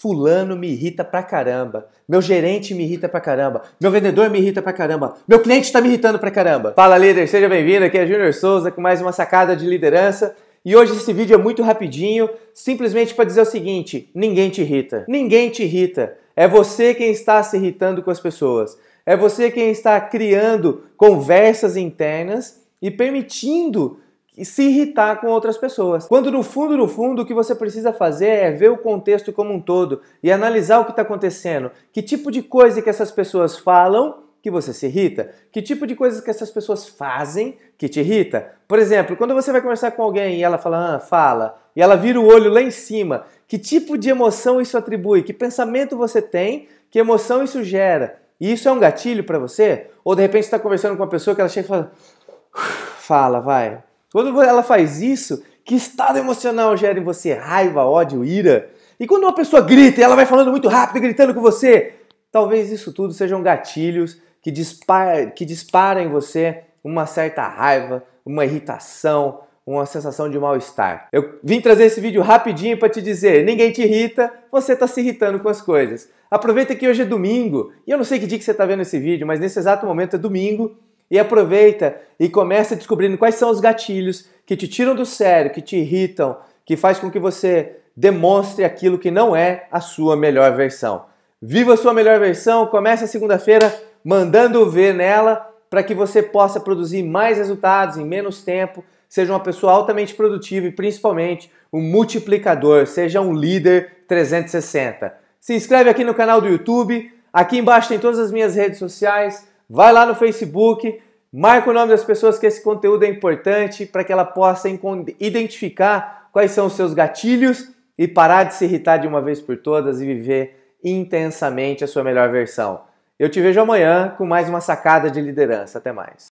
Fulano me irrita pra caramba. Meu gerente me irrita pra caramba. Meu vendedor me irrita pra caramba. Meu cliente está me irritando pra caramba. Fala líder, seja bem-vindo. Aqui é Júnior Souza com mais uma sacada de liderança. E hoje esse vídeo é muito rapidinho, simplesmente para dizer o seguinte: ninguém te irrita. Ninguém te irrita. É você quem está se irritando com as pessoas. É você quem está criando conversas internas e permitindo e se irritar com outras pessoas. Quando no fundo, no fundo, o que você precisa fazer é ver o contexto como um todo e analisar o que está acontecendo, que tipo de coisa que essas pessoas falam que você se irrita? Que tipo de coisas que essas pessoas fazem que te irrita? Por exemplo, quando você vai conversar com alguém e ela fala, ah, fala, e ela vira o olho lá em cima, que tipo de emoção isso atribui? Que pensamento você tem? Que emoção isso gera? E isso é um gatilho para você? Ou de repente você está conversando com uma pessoa que ela chega e fala, fala, vai, quando ela faz isso, que estado emocional gera em você? Raiva, ódio, ira? E quando uma pessoa grita e ela vai falando muito rápido, gritando com você, talvez isso tudo sejam gatilhos que, dispara, que disparam em você uma certa raiva, uma irritação, uma sensação de mal-estar. Eu vim trazer esse vídeo rapidinho para te dizer: ninguém te irrita, você está se irritando com as coisas. Aproveita que hoje é domingo, e eu não sei que dia que você está vendo esse vídeo, mas nesse exato momento é domingo e aproveita e começa descobrindo quais são os gatilhos que te tiram do sério, que te irritam, que faz com que você demonstre aquilo que não é a sua melhor versão. Viva a sua melhor versão, comece a segunda-feira mandando ver nela para que você possa produzir mais resultados em menos tempo, seja uma pessoa altamente produtiva e principalmente um multiplicador, seja um líder 360. Se inscreve aqui no canal do YouTube, aqui embaixo tem todas as minhas redes sociais, Vai lá no Facebook, marca o nome das pessoas que esse conteúdo é importante para que ela possa identificar quais são os seus gatilhos e parar de se irritar de uma vez por todas e viver intensamente a sua melhor versão. Eu te vejo amanhã com mais uma sacada de liderança. Até mais.